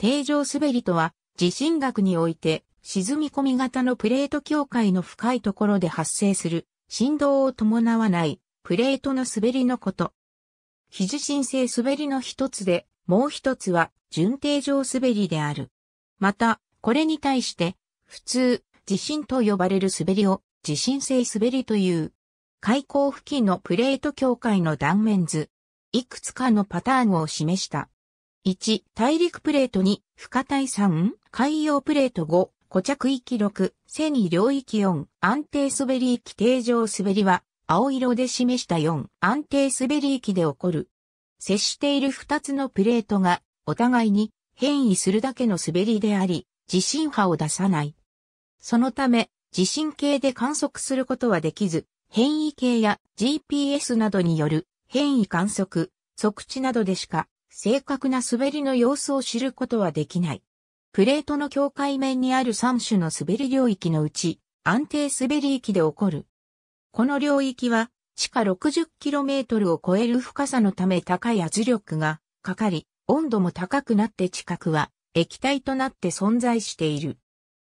定常滑りとは、地震学において、沈み込み型のプレート境界の深いところで発生する、振動を伴わない、プレートの滑りのこと。非地震性滑りの一つで、もう一つは、準定常滑りである。また、これに対して、普通、地震と呼ばれる滑りを、地震性滑りという。海溝付近のプレート境界の断面図、いくつかのパターンを示した。1、大陸プレート2、不可体3、海洋プレート5、固着域6、繊維領域4、安定滑り域定常滑りは、青色で示した4、安定滑り域で起こる。接している2つのプレートが、お互いに変異するだけの滑りであり、地震波を出さない。そのため、地震計で観測することはできず、変異計や GPS などによる変異観測、測地などでしか正確な滑りの様子を知ることはできない。プレートの境界面にある3種の滑り領域のうち、安定滑り域で起こる。この領域は、地下 60km を超える深さのため高い圧力がかかり、温度も高くなって地殻は液体となって存在している。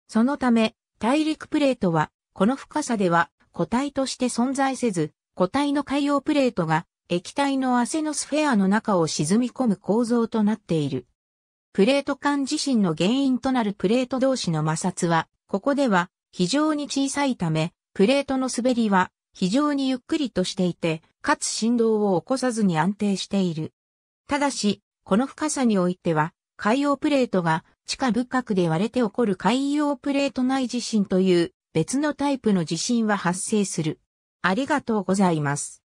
そのため、大陸プレートは、この深さでは固体として存在せず、固体の海洋プレートが液体のアセノスフェアの中を沈み込む構造となっている。プレート間自身の原因となるプレート同士の摩擦は、ここでは非常に小さいため、プレートの滑りは非常にゆっくりとしていて、かつ振動を起こさずに安定している。ただし、この深さにおいては、海洋プレートが地下深くで割れて起こる海洋プレート内地震という別のタイプの地震は発生する。ありがとうございます。